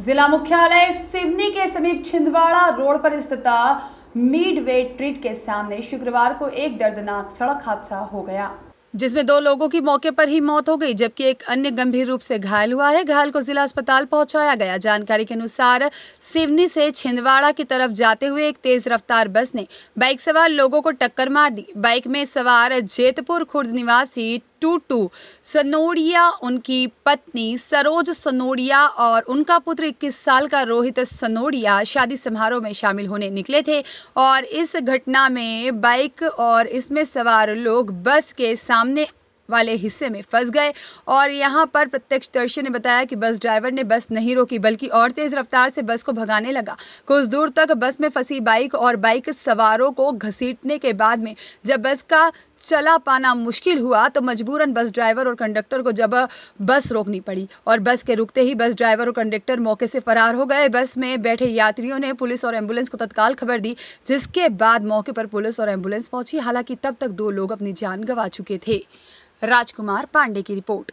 जिला मुख्यालय सिवनी के समीप छिंदवाड़ा रोड पर स्थित मीड वे ट्रीट के सामने शुक्रवार को एक दर्दनाक सड़क हादसा हो गया जिसमें दो लोगों की मौके पर ही मौत हो गई जबकि एक अन्य गंभीर रूप से घायल हुआ है घायल को जिला अस्पताल पहुंचाया गया जानकारी के अनुसार सिवनी से छिंदवाड़ा की तरफ जाते हुए एक तेज रफ्तार बस ने बाइक सवार लोगों को टक्कर मार दी बाइक में सवार जेतपुर खुर्द निवासी टू टू सनोडिया उनकी पत्नी सरोज सनोडिया और उनका पुत्र इक्कीस साल का रोहित सनोडिया शादी समारोह में शामिल होने निकले थे और इस घटना में बाइक और इसमें सवार लोग बस के सामने वाले हिस्से में फंस गए और यहाँ पर प्रत्यक्षदर्शी ने बताया कि बस ड्राइवर ने बस नहीं रोकी बल्कि और तेज़ रफ्तार से बस को भगाने लगा कुछ दूर तक बस में फंसी बाइक और बाइक सवारों को घसीटने के बाद में जब बस का चला पाना मुश्किल हुआ तो मजबूरन बस ड्राइवर और कंडक्टर को जब बस रोकनी पड़ी और बस के रुकते ही बस ड्राइवर और कंडक्टर मौके से फरार हो गए बस में बैठे यात्रियों ने पुलिस और एम्बुलेंस को तत्काल खबर दी जिसके बाद मौके पर पुलिस और एम्बुलेंस पहुंची हालांकि तब तक दो लोग अपनी जान गंवा चुके थे राजकुमार पांडे की रिपोर्ट